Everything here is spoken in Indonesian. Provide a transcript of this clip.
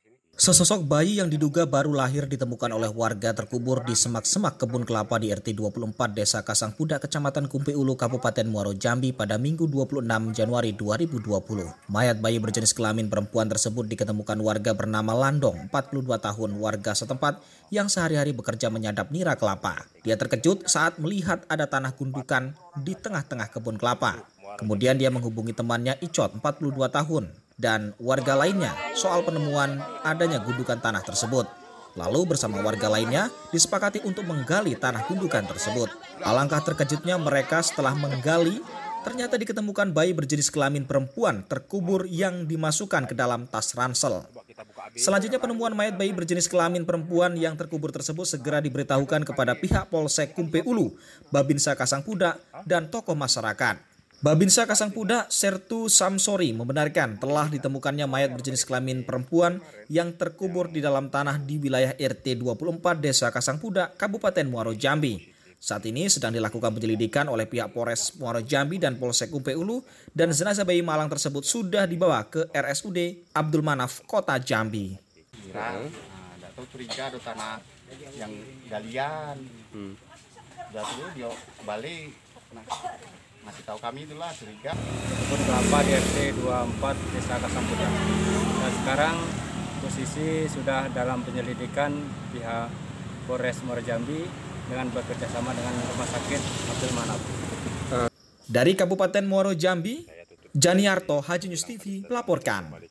Iya. Sesosok bayi yang diduga baru lahir ditemukan oleh warga terkubur di semak-semak kebun kelapa di RT 24 Desa Kasang Puda, Kecamatan Kumpi Ulu, Kabupaten Muaro Jambi pada Minggu 26 Januari 2020. Mayat bayi berjenis kelamin perempuan tersebut diketemukan warga bernama Landong, 42 tahun, warga setempat yang sehari-hari bekerja menyadap nira kelapa. Dia terkejut saat melihat ada tanah gundukan di tengah-tengah kebun kelapa. Kemudian dia menghubungi temannya Icot, 42 tahun, dan warga lainnya soal penemuan adanya gundukan tanah tersebut. Lalu bersama warga lainnya disepakati untuk menggali tanah gundukan tersebut. Alangkah terkejutnya mereka setelah menggali, ternyata diketemukan bayi berjenis kelamin perempuan terkubur yang dimasukkan ke dalam tas ransel. Selanjutnya penemuan mayat bayi berjenis kelamin perempuan yang terkubur tersebut segera diberitahukan kepada pihak Polsek Kumpe Ulu, Babinsa Kasang dan tokoh masyarakat. Babinsa Kasangpuda Sertu Samsori membenarkan telah ditemukannya mayat berjenis kelamin perempuan yang terkubur di dalam tanah di wilayah RT 24 Desa Kasangpuda, Kabupaten Muaro Jambi. Saat ini sedang dilakukan penyelidikan oleh pihak Polres Muaro Jambi dan Polsek UP Ulu dan jenazah bayi malang tersebut sudah dibawa ke RSUD Abdul Manaf, Kota Jambi. yang galian. Hmm. Jatuh dia balik. Nah, masih tahu kami itulah curiga pun kelapa di RT 24 Desa Kasamputra nah, sekarang posisi sudah dalam penyelidikan pihak Polres Morjambi dengan bekerjasama dengan Rumah Sakit Abdul Manap dari Kabupaten Muaro Jambi Janiarto Haji News TV melaporkan